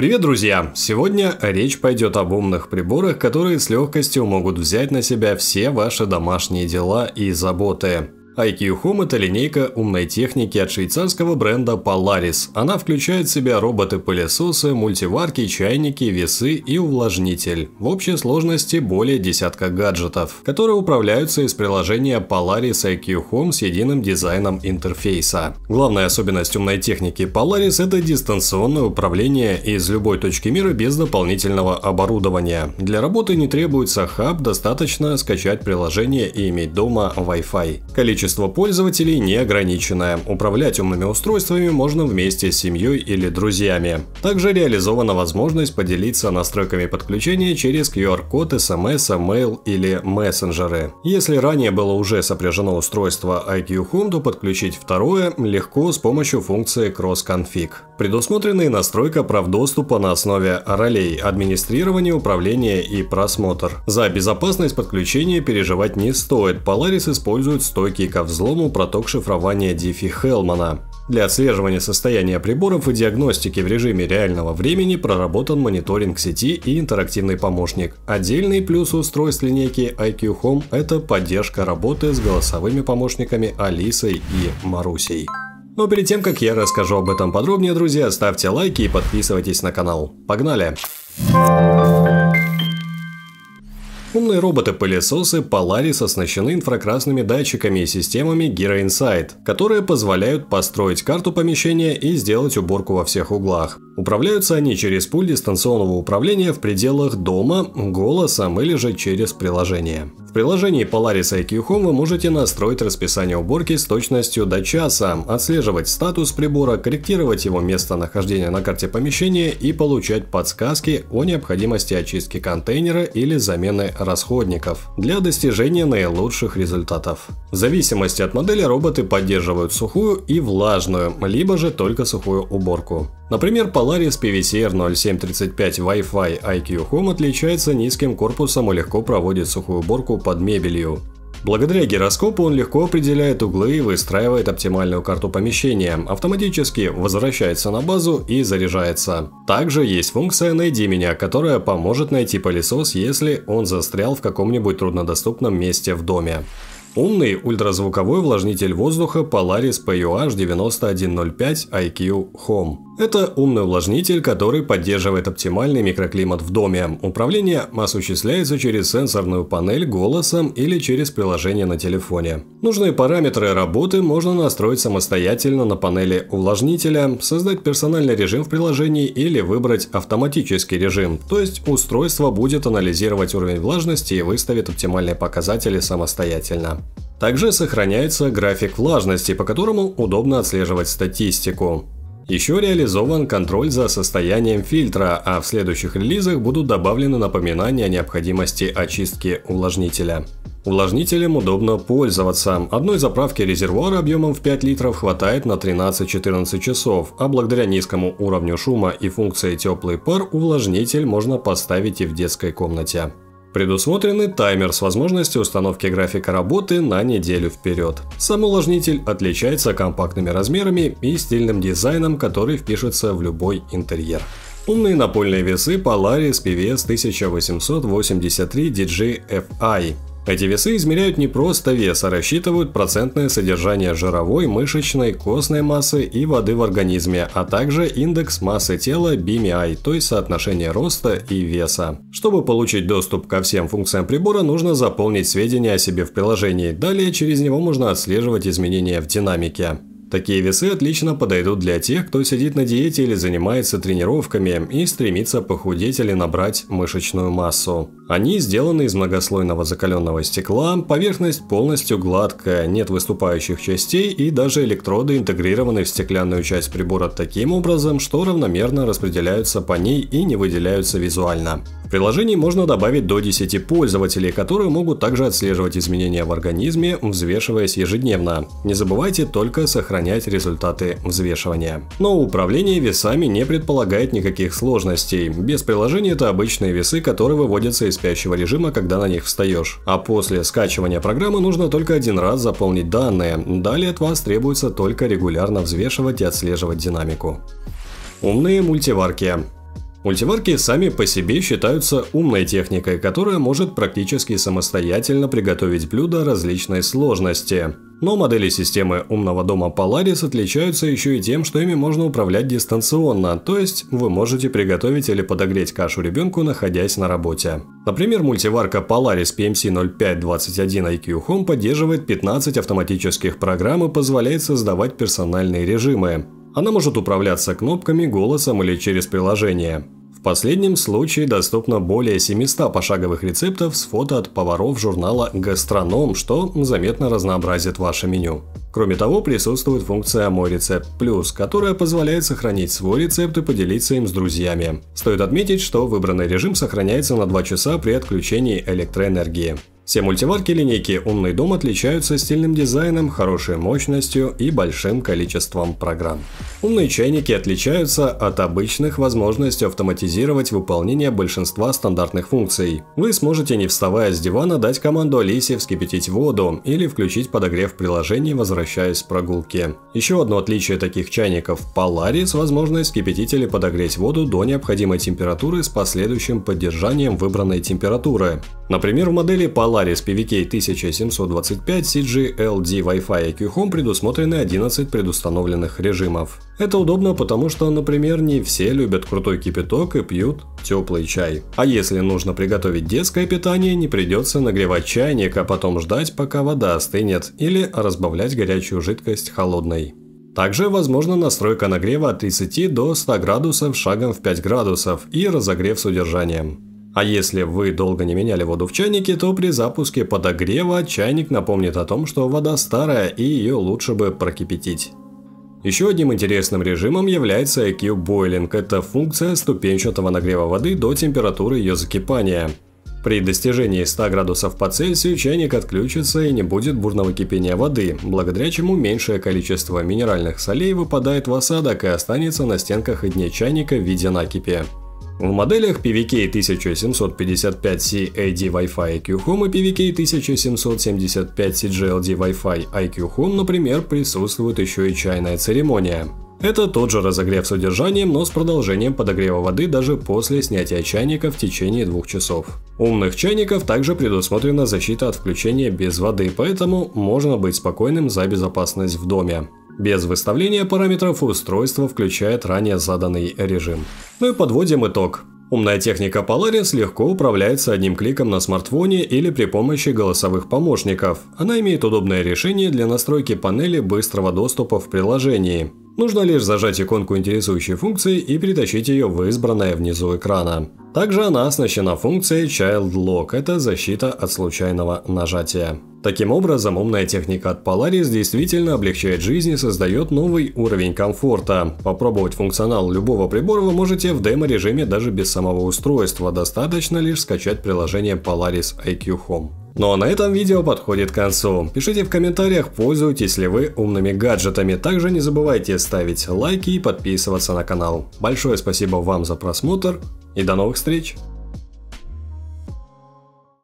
Привет, друзья! Сегодня речь пойдет об умных приборах, которые с легкостью могут взять на себя все ваши домашние дела и заботы. IQ Home – это линейка умной техники от швейцарского бренда Polaris. Она включает в себя роботы-пылесосы, мультиварки, чайники, весы и увлажнитель. В общей сложности более десятка гаджетов, которые управляются из приложения Polaris IQ Home с единым дизайном интерфейса. Главная особенность умной техники Polaris – это дистанционное управление из любой точки мира без дополнительного оборудования. Для работы не требуется хаб, достаточно скачать приложение и иметь дома Wi-Fi. Количество количество пользователей неограниченное. Управлять умными устройствами можно вместе с семьей или друзьями. Также реализована возможность поделиться настройками подключения через QR-код, SMS, email или мессенджеры. Если ранее было уже сопряжено устройство IQ Home, то подключить второе легко с помощью функции Cross Config. Предусмотрены настройка прав доступа на основе ролей, администрирование, управление и просмотр. За безопасность подключения переживать не стоит, Polaris использует стойкий ко взлому проток шифрования Диффи Хелмана. Для отслеживания состояния приборов и диагностики в режиме реального времени проработан мониторинг сети и интерактивный помощник. Отдельный плюс устройств линейки IQ Home – это поддержка работы с голосовыми помощниками Алисой и Марусей. Но ну, а перед тем, как я расскажу об этом подробнее, друзья, ставьте лайки и подписывайтесь на канал. Погнали! Умные роботы-пылесосы Polaris оснащены инфракрасными датчиками и системами Gear Insight, которые позволяют построить карту помещения и сделать уборку во всех углах. Управляются они через пульт дистанционного управления в пределах дома, голосом или же через приложение. В приложении Polaris IQ Home вы можете настроить расписание уборки с точностью до часа, отслеживать статус прибора, корректировать его местонахождение на карте помещения и получать подсказки о необходимости очистки контейнера или замены расходников для достижения наилучших результатов. В зависимости от модели роботы поддерживают сухую и влажную, либо же только сухую уборку. Например, Polaris PVCR 0735 Wi-Fi IQ Home отличается низким корпусом и легко проводит сухую уборку под мебелью. Благодаря гироскопу он легко определяет углы и выстраивает оптимальную карту помещения, автоматически возвращается на базу и заряжается. Также есть функция «Найди меня», которая поможет найти пылесос, если он застрял в каком-нибудь труднодоступном месте в доме. Умный ультразвуковой увлажнитель воздуха Polaris PUH 9105 IQ Home. Это умный увлажнитель, который поддерживает оптимальный микроклимат в доме. Управление осуществляется через сенсорную панель голосом или через приложение на телефоне. Нужные параметры работы можно настроить самостоятельно на панели увлажнителя, создать персональный режим в приложении или выбрать автоматический режим, то есть устройство будет анализировать уровень влажности и выставит оптимальные показатели самостоятельно. Также сохраняется график влажности, по которому удобно отслеживать статистику. Еще реализован контроль за состоянием фильтра, а в следующих релизах будут добавлены напоминания о необходимости очистки увлажнителя. Увлажнителем удобно пользоваться. Одной заправки резервуара объемом в 5 литров хватает на 13-14 часов, а благодаря низкому уровню шума и функции теплый пар увлажнитель можно поставить и в детской комнате. Предусмотрены таймер с возможностью установки графика работы на неделю вперед. Сам увлажнитель отличается компактными размерами и стильным дизайном, который впишется в любой интерьер. Умные напольные весы Polaris PVS 1883 DJFI эти весы измеряют не просто вес, а рассчитывают процентное содержание жировой, мышечной, костной массы и воды в организме, а также индекс массы тела BMI, то есть соотношение роста и веса. Чтобы получить доступ ко всем функциям прибора, нужно заполнить сведения о себе в приложении, далее через него можно отслеживать изменения в динамике. Такие весы отлично подойдут для тех, кто сидит на диете или занимается тренировками и стремится похудеть или набрать мышечную массу. Они сделаны из многослойного закаленного стекла, поверхность полностью гладкая, нет выступающих частей и даже электроды интегрированы в стеклянную часть прибора таким образом, что равномерно распределяются по ней и не выделяются визуально. В приложении можно добавить до 10 пользователей, которые могут также отслеживать изменения в организме, взвешиваясь ежедневно. Не забывайте только сохранять результаты взвешивания. Но управление весами не предполагает никаких сложностей. Без приложения это обычные весы, которые выводятся из спящего режима, когда на них встаешь. А после скачивания программы нужно только один раз заполнить данные, далее от вас требуется только регулярно взвешивать и отслеживать динамику. Умные мультиварки. Мультиварки сами по себе считаются умной техникой, которая может практически самостоятельно приготовить блюда различной сложности. Но модели системы умного дома Polaris отличаются еще и тем, что ими можно управлять дистанционно, то есть вы можете приготовить или подогреть кашу ребенку, находясь на работе. Например, мультиварка Polaris PMC 0521 IQ Home поддерживает 15 автоматических программ и позволяет создавать персональные режимы. Она может управляться кнопками, голосом или через приложение. В последнем случае доступно более 700 пошаговых рецептов с фото от поваров журнала «Гастроном», что заметно разнообразит ваше меню. Кроме того, присутствует функция «Мой рецепт плюс», которая позволяет сохранить свой рецепт и поделиться им с друзьями. Стоит отметить, что выбранный режим сохраняется на 2 часа при отключении электроэнергии. Все мультиварки линейки «Умный дом» отличаются стильным дизайном, хорошей мощностью и большим количеством программ. Умные чайники отличаются от обычных возможностью автоматизировать выполнение большинства стандартных функций. Вы сможете, не вставая с дивана, дать команду Алисе вскипятить воду или включить подогрев приложений, возвращаясь с прогулки. Еще одно отличие таких чайников Polaris – возможность вскипятить или подогреть воду до необходимой температуры с последующим поддержанием выбранной температуры. Например, в модели Polaris Solaris PVK 1725 CGLD Wi-Fi IQ Home предусмотрены 11 предустановленных режимов. Это удобно, потому что, например, не все любят крутой кипяток и пьют теплый чай. А если нужно приготовить детское питание, не придется нагревать чайник, а потом ждать, пока вода остынет, или разбавлять горячую жидкость холодной. Также возможна настройка нагрева от 30 до 100 градусов шагом в 5 градусов и разогрев с удержанием. А если вы долго не меняли воду в чайнике, то при запуске подогрева чайник напомнит о том, что вода старая и ее лучше бы прокипятить. Еще одним интересным режимом является IQ Boiling. Это функция ступенчатого нагрева воды до температуры ее закипания. При достижении 100 градусов по Цельсию чайник отключится и не будет бурного кипения воды, благодаря чему меньшее количество минеральных солей выпадает в осадок и останется на стенках и дне чайника в виде накипи. В моделях PVK 1755C AD Wi-Fi IQ Home и PVK 1775C GLD Wi-Fi IQ Home, например, присутствует еще и чайная церемония. Это тот же разогрев с удержанием, но с продолжением подогрева воды даже после снятия чайника в течение двух часов. Умных чайников также предусмотрена защита от включения без воды, поэтому можно быть спокойным за безопасность в доме. Без выставления параметров устройство включает ранее заданный режим. Ну и подводим итог. Умная техника Polaris легко управляется одним кликом на смартфоне или при помощи голосовых помощников. Она имеет удобное решение для настройки панели быстрого доступа в приложении. Нужно лишь зажать иконку интересующей функции и перетащить ее в избранное внизу экрана. Также она оснащена функцией Child Lock – это защита от случайного нажатия. Таким образом, умная техника от Polaris действительно облегчает жизнь и создает новый уровень комфорта. Попробовать функционал любого прибора вы можете в демо-режиме даже без самого устройства, достаточно лишь скачать приложение Polaris IQ Home. Ну а на этом видео подходит к концу. Пишите в комментариях, пользуетесь ли вы умными гаджетами. Также не забывайте ставить лайки и подписываться на канал. Большое спасибо вам за просмотр и до новых встреч!